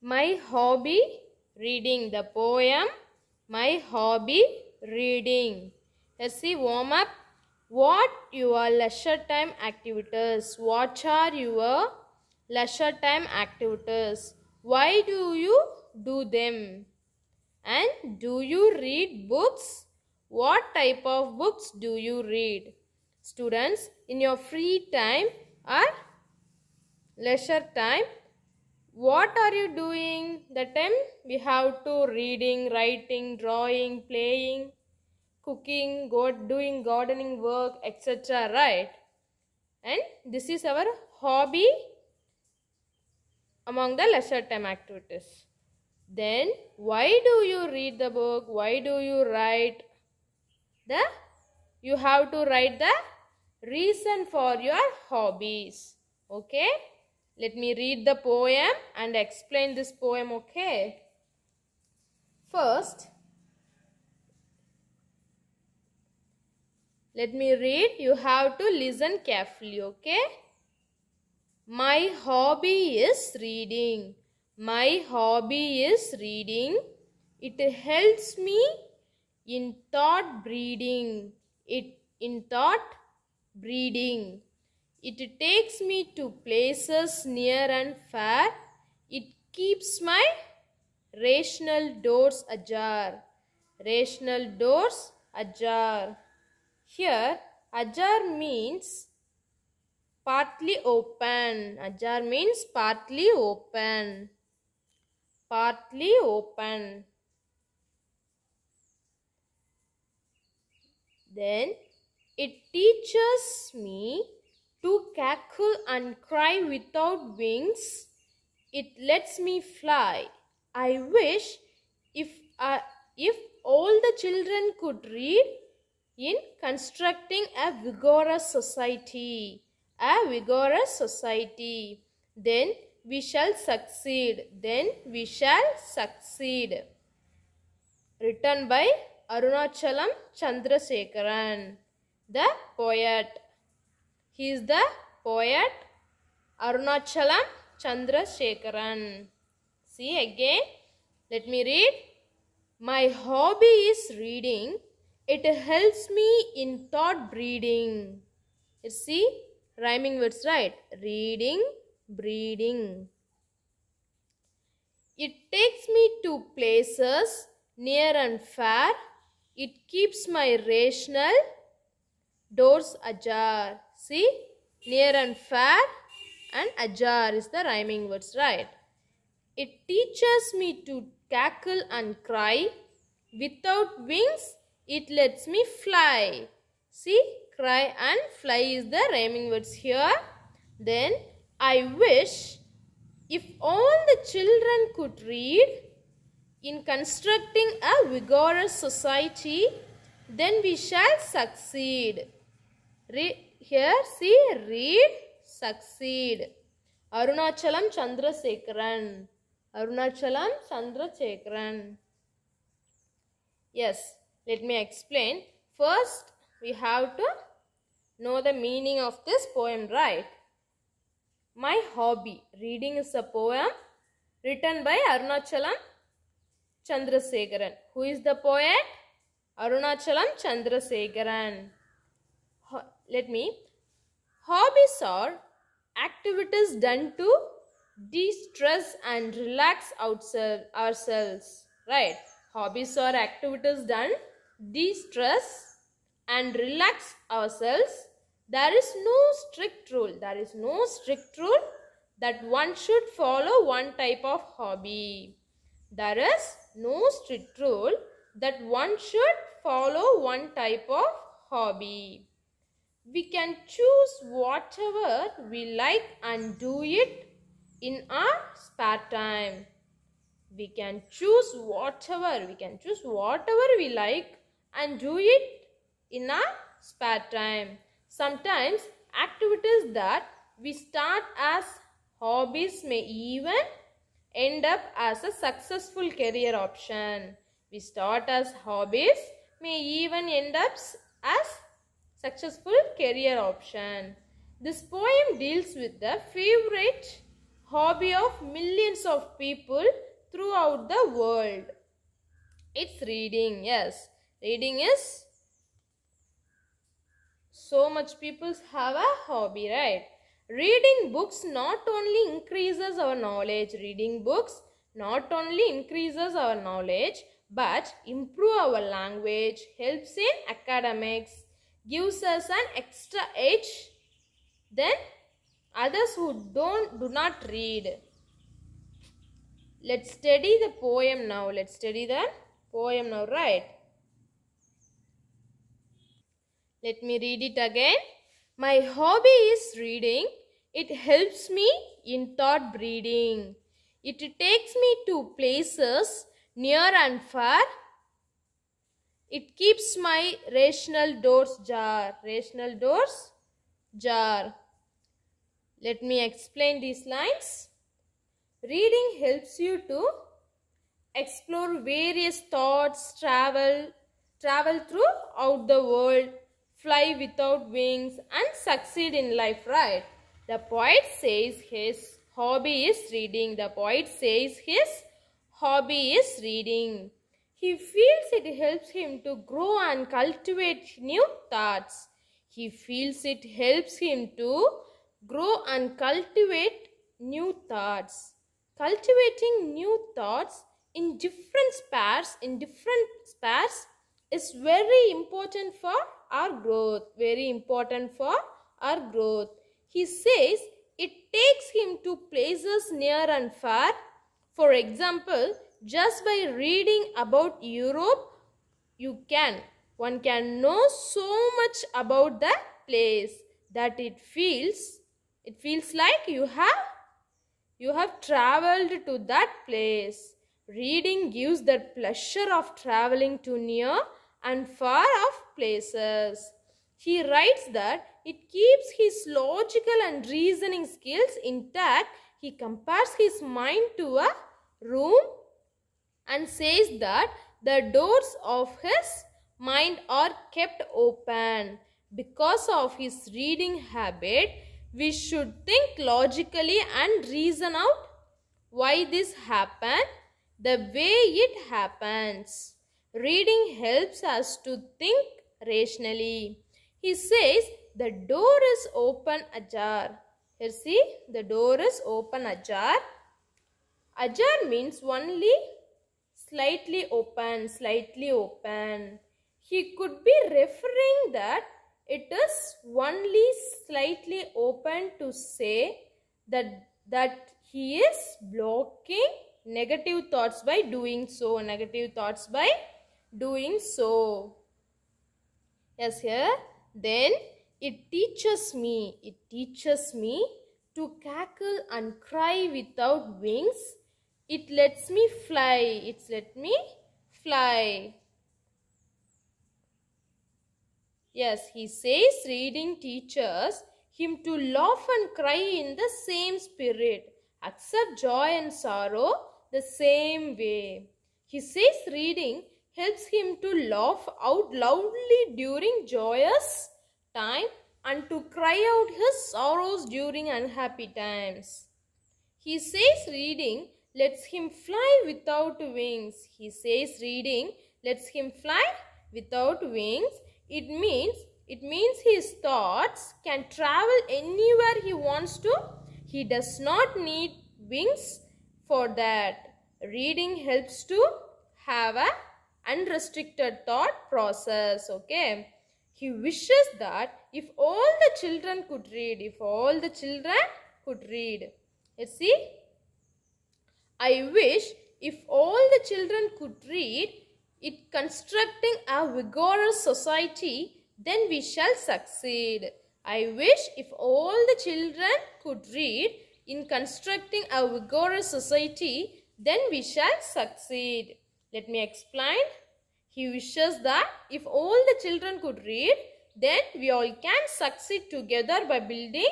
My hobby reading. The poem My hobby reading. Let's see warm up. What your leisure time activities? What are your leisure time activities? Why do you do them? And do you read books? What type of books do you read? Students, in your free time or leisure time, what are you doing? The time we have to reading, writing, drawing, playing, cooking, god doing gardening work, etc. Right? And this is our hobby among the leisure time activities. Then why do you read the book? Why do you write the? You have to write the reason for your hobbies. Okay. Let me read the poem and explain this poem, okay? First, let me read. You have to listen carefully, okay? My hobby is reading. My hobby is reading. It helps me in thought breeding. It in thought breeding. It takes me to places near and far. It keeps my rational doors ajar. Rational doors ajar. Here, ajar means partly open. Ajar means partly open. Partly open. Then, it teaches me to cackle and cry without wings. It lets me fly. I wish if, I, uh, if all the children could read in constructing a vigorous society. A vigorous society. Then we shall succeed. Then we shall succeed. Written by Arunachalam Chandrasekaran, the poet. He is the poet Arunachalam Chandrasekharan. See again, let me read. My hobby is reading. It helps me in thought breeding. You see, rhyming words, right? Reading, breeding. It takes me to places near and far. It keeps my rational doors ajar. See, near and far, and ajar is the rhyming words, right? It teaches me to cackle and cry. Without wings, it lets me fly. See, cry and fly is the rhyming words here. Then, I wish if all the children could read in constructing a vigorous society, then we shall succeed. Re here see read succeed. Arunachalam Chandrasekharan. Arunachalam Chandrasekharan. Yes, let me explain. First, we have to know the meaning of this poem, right? My hobby. Reading is a poem written by Arunachalam Chandrasekharan. Who is the poet? Arunachalam Chandrasekharan let me hobbies are activities done to de-stress and relax ourselves right hobbies are activities done de-stress and relax ourselves there is no strict rule there is no strict rule that one should follow one type of hobby there is no strict rule that one should follow one type of hobby we can choose whatever we like and do it in our spare time. We can choose whatever, we can choose whatever we like and do it in our spare time. Sometimes activities that we start as hobbies may even end up as a successful career option. We start as hobbies may even end up as successful career option. This poem deals with the favorite hobby of millions of people throughout the world. It's reading, yes. Reading is so much people have a hobby, right? Reading books not only increases our knowledge, reading books not only increases our knowledge but improve our language, helps in academics, gives us an extra edge than others who don't do not read. Let's study the poem now. Let's study the poem now, right? Let me read it again. My hobby is reading. It helps me in thought breeding. It takes me to places near and far it keeps my rational doors jar. Rational doors jar. Let me explain these lines. Reading helps you to explore various thoughts, travel, travel throughout the world, fly without wings and succeed in life, right? The poet says his hobby is reading. The poet says his hobby is reading. He feels it helps him to grow and cultivate new thoughts. He feels it helps him to grow and cultivate new thoughts. Cultivating new thoughts in different spheres, in different spheres is very important for our growth, very important for our growth. He says it takes him to places near and far. For example, just by reading about Europe, you can. One can know so much about the place that it feels, it feels like you have, you have traveled to that place. Reading gives that pleasure of traveling to near and far off places. He writes that it keeps his logical and reasoning skills intact. He compares his mind to a room and says that the doors of his mind are kept open. Because of his reading habit, we should think logically and reason out why this happened the way it happens. Reading helps us to think rationally. He says the door is open ajar. Here see the door is open ajar. Ajar means only slightly open, slightly open. He could be referring that it is only slightly open to say that, that he is blocking negative thoughts by doing so, negative thoughts by doing so. Yes, here. Then it teaches me, it teaches me to cackle and cry without wings it lets me fly. It's let me fly. Yes, he says reading teaches him to laugh and cry in the same spirit, accept joy and sorrow the same way. He says reading helps him to laugh out loudly during joyous time and to cry out his sorrows during unhappy times. He says reading lets him fly without wings. He says reading lets him fly without wings. It means it means his thoughts can travel anywhere he wants to. He does not need wings for that. Reading helps to have a unrestricted thought process. Okay. He wishes that if all the children could read, if all the children could read. You see, I wish if all the children could read, it constructing a vigorous society, then we shall succeed. I wish if all the children could read, in constructing a vigorous society, then we shall succeed. Let me explain. He wishes that if all the children could read, then we all can succeed together by building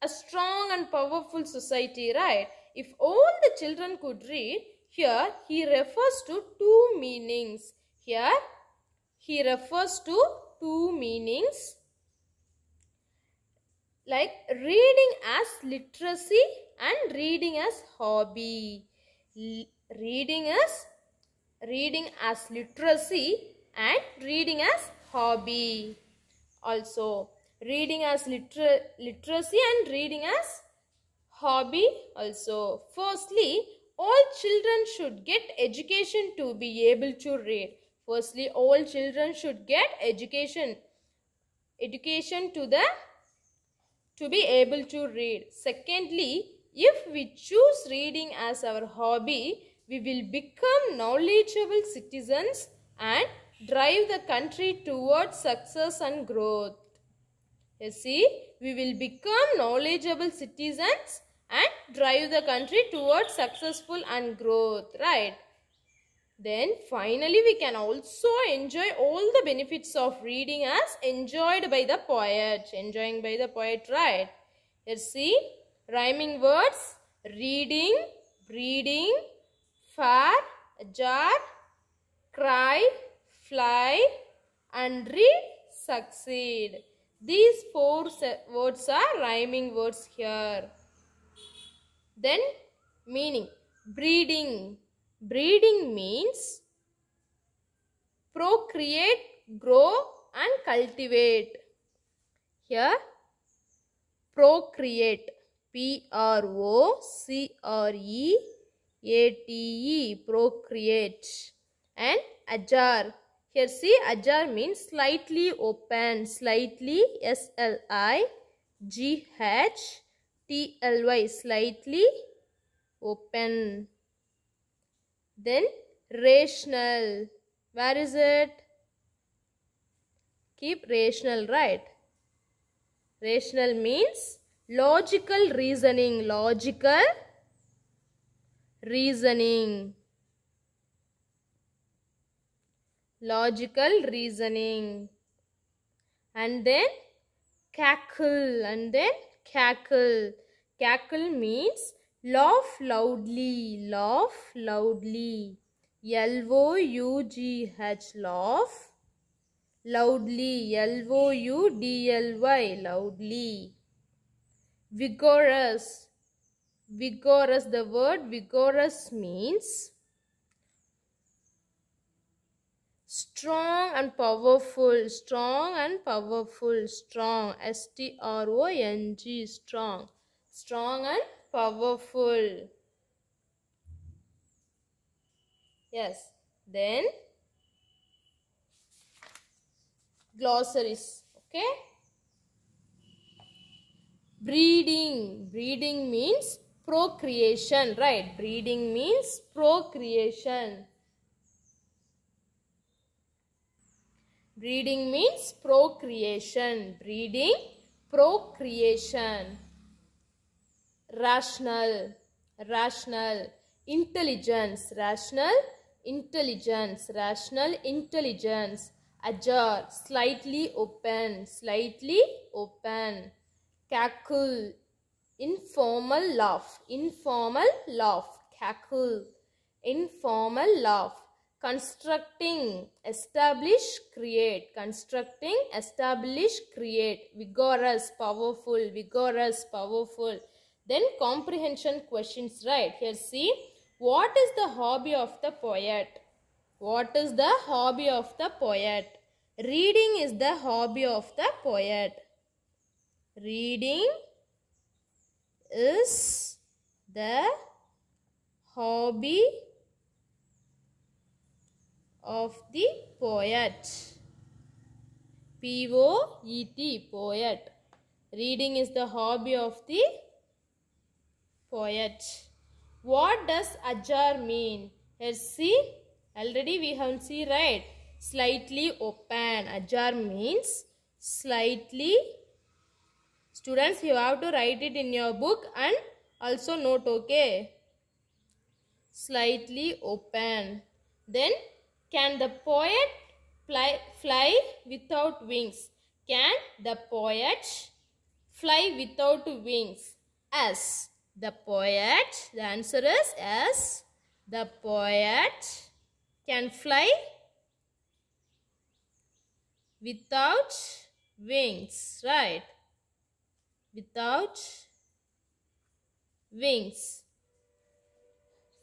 a strong and powerful society, right? If all the children could read, here he refers to two meanings. Here he refers to two meanings like reading as literacy and reading as hobby. L reading as reading as literacy and reading as hobby. Also, reading as liter literacy and reading as hobby also. Firstly, all children should get education to be able to read. Firstly, all children should get education. Education to the to be able to read. Secondly, if we choose reading as our hobby, we will become knowledgeable citizens and drive the country towards success and growth. You see, we will become knowledgeable citizens and drive the country towards successful and growth, right? Then finally we can also enjoy all the benefits of reading as enjoyed by the poet, enjoying by the poet, right? Let's see, rhyming words, reading, breeding, far, jar, cry, fly and read, succeed. These four words are rhyming words here. Then meaning breeding. Breeding means procreate, grow and cultivate. Here procreate. P R O C R E A T E procreate and ajar. Here see ajar means slightly open, slightly S L I G H TLY slightly open. Then rational. Where is it? Keep rational right. Rational means logical reasoning. Logical reasoning. Logical reasoning. And then cackle. And then cackle. Cackle means laugh loudly, laugh loudly. L-O-U-G-H, laugh loudly, L-O-U-D-L-Y, loudly. Vigorous, vigorous, the word vigorous means strong and powerful strong and powerful strong s t r o n g strong strong and powerful yes then glossaries okay breeding breeding means procreation right breeding means procreation Breeding means procreation. Breeding, procreation. Rational, rational. Intelligence, rational. Intelligence, rational. Intelligence. Ajar, slightly open, slightly open. Cackle, informal laugh, informal laugh. Cackle, informal laugh constructing establish create constructing establish create vigorous powerful vigorous powerful then comprehension questions right here see what is the hobby of the poet what is the hobby of the poet reading is the hobby of the poet reading is the hobby of the poet. P-O-E-T, poet. Reading is the hobby of the poet. What does ajar mean? Let's see, already we have seen, right. Slightly open. Ajar means slightly. Students, you have to write it in your book and also note, okay? Slightly open. Then can the poet fly, fly without wings? Can the poet fly without wings? Yes, the poet, the answer is yes. the poet can fly without wings, right? Without wings.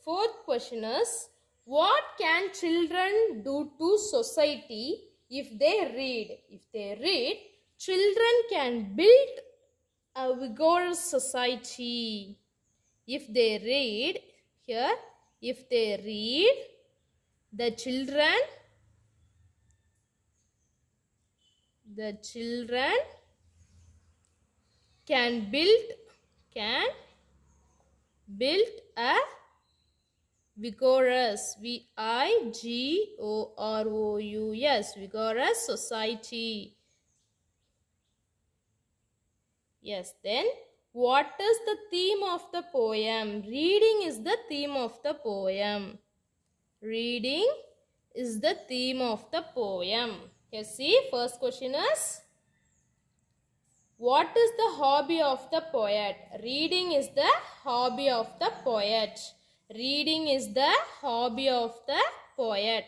Fourth question is what can children do to society if they read? If they read, children can build a vigorous society. If they read, here, if they read, the children, the children can build, can build a vigorous v i g o r o u s vigorous society yes then what is the theme of the poem reading is the theme of the poem reading is the theme of the poem Yes. see first question is what is the hobby of the poet reading is the hobby of the poet Reading is the hobby of the poet.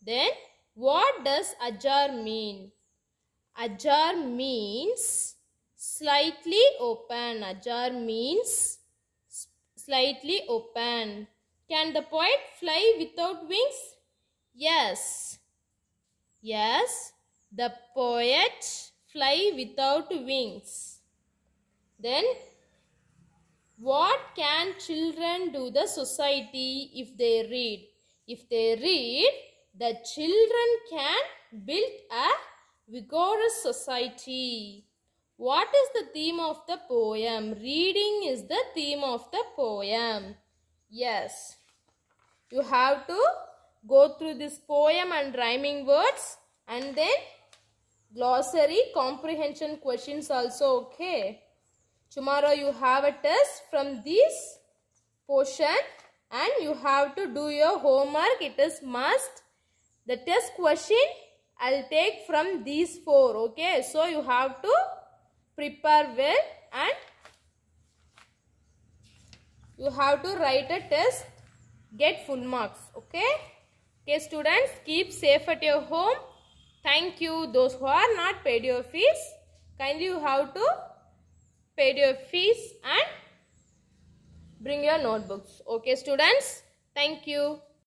Then what does ajar mean? Ajar means slightly open. Ajar means slightly open. Can the poet fly without wings? Yes. Yes, the poet fly without wings. Then what can children do the society if they read? If they read, the children can build a vigorous society. What is the theme of the poem? Reading is the theme of the poem. Yes. You have to go through this poem and rhyming words and then glossary comprehension questions also okay. Tomorrow you have a test from this portion and you have to do your homework. It is must. The test question I'll take from these four. Okay. So you have to prepare well and you have to write a test. Get full marks. Okay. Okay students keep safe at your home. Thank you. Those who are not paid your fees kindly you have to paid your fees and bring your notebooks. Okay students, thank you.